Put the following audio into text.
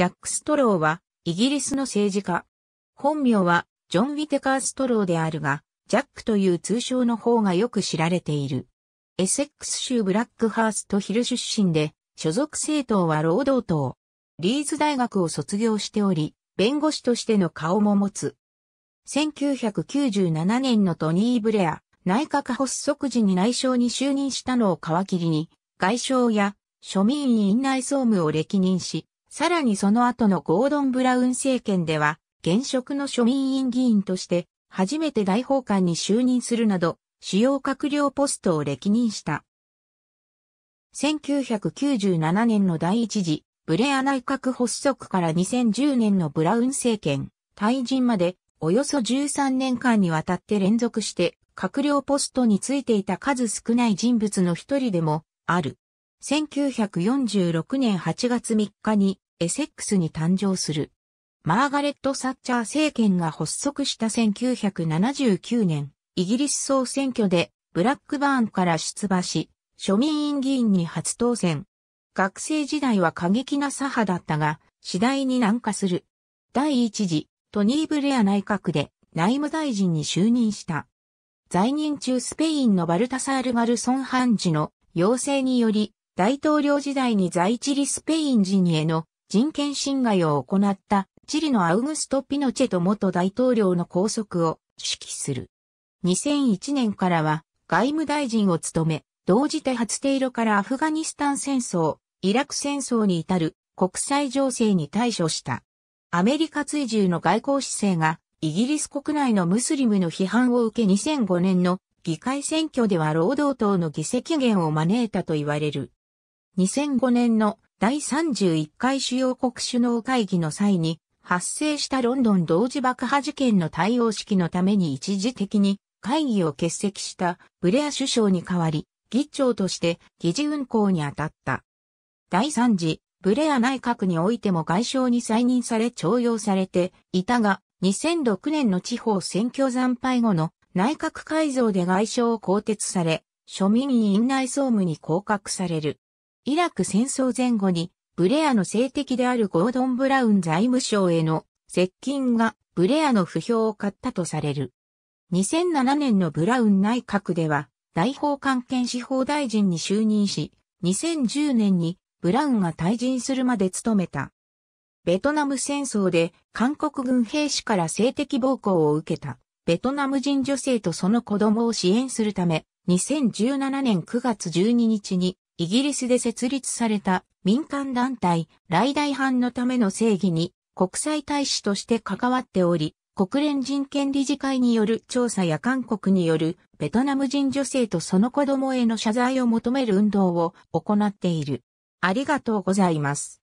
ジャック・ストローは、イギリスの政治家。本名は、ジョン・ウィテカー・ストローであるが、ジャックという通称の方がよく知られている。エセックス州ブラックハーストヒル出身で、所属政党は労働党。リーズ大学を卒業しており、弁護士としての顔も持つ。1997年のトニー・ブレア、内閣発足時に内相に就任したのを皮切りに、外相や庶民院内総務を歴任し、さらにその後のゴードン・ブラウン政権では、現職の庶民院議員として、初めて大法官に就任するなど、主要閣僚ポストを歴任した。1997年の第一次、ブレア内閣発足から2010年のブラウン政権、退陣まで、およそ13年間にわたって連続して、閣僚ポストについていた数少ない人物の一人でも、ある。1946年8月3日にエセックスに誕生する。マーガレット・サッチャー政権が発足した1979年、イギリス総選挙でブラックバーンから出馬し、庶民院議員に初当選。学生時代は過激な左派だったが、次第に軟化する。第一次、トニー・ブレア内閣で内務大臣に就任した。在任中スペインのバルタサール・ガルソン判事の要請により大統領時代に在チリスペイン人への人権侵害を行ったチリのアウグスト・ピノチェと元大統領の拘束を指揮する。2001年からは外務大臣を務め、同時多発テロからアフガニスタン戦争、イラク戦争に至る国際情勢に対処した。アメリカ追従の外交姿勢がイギリス国内のムスリムの批判を受け2005年の議会選挙では労働党の議席減を招いたと言われる。2005年の第31回主要国首脳会議の際に発生したロンドン同時爆破事件の対応式のために一時的に会議を欠席したブレア首相に代わり議長として議事運行に当たった。第3次ブレア内閣においても外相に再任され徴用されていたが2006年の地方選挙惨敗後の内閣改造で外相を更迭され、庶民委員内総務に降格される。イラク戦争前後に、ブレアの性敵であるゴードン・ブラウン財務省への接近がブレアの不評を買ったとされる。2007年のブラウン内閣では、大法関係司法大臣に就任し、2010年にブラウンが退陣するまで務めた。ベトナム戦争で韓国軍兵士から性的暴行を受けたベトナム人女性とその子供を支援するため、2017年9月12日にイギリスで設立された民間団体、来大藩のための正義に国際大使として関わっており、国連人権理事会による調査や韓国によるベトナム人女性とその子供への謝罪を求める運動を行っている。ありがとうございます。